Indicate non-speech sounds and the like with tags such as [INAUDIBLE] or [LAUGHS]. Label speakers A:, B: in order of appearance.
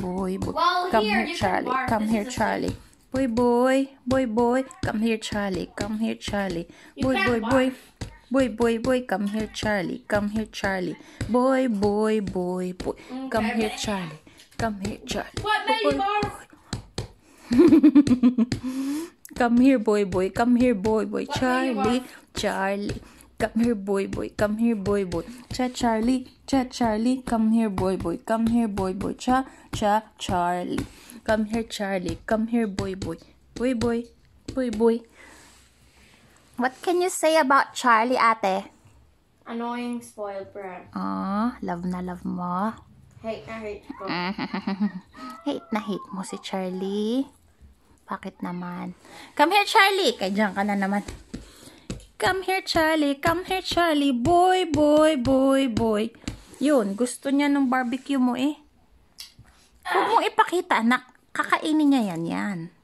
A: boy, boy, boy. Well, come here, here Charlie. Bark. Come here, Charlie. Boy, boy, boy, boy. Come here, Charlie. Come here, Charlie. boy, boy, boy. Boy, boy, boy, come here, Charlie. Come here, Charlie. Boy, boy, boy, boy. Okay. Come here, Charlie. Come here, Charlie.
B: What made boy,
A: [LAUGHS] come here, boy, boy. Come here, boy, boy. What Charlie, Charlie. Come here, boy, boy. Come here, boy, boy. Cha Charlie. Cha Charlie. Come here, boy, boy. Come here, boy, boy. Cha Cha Charlie. Come here, Charlie. Come here, boy, boy. Boy, boy. Boy, boy. What can you say about Charlie, ate?
C: Annoying, spoiled brat.
A: ah love na love mo.
C: Hate na hate ko.
A: [LAUGHS] hate na hate mo si Charlie. Bakit naman? Come here, Charlie! Kay dyan ka na naman. Come here, Charlie. Come here, Charlie. Boy, boy, boy, boy. Yun, gusto niya ng barbecue mo eh. Huwag mong ipakita, anak. Kakainin niya yan, yan.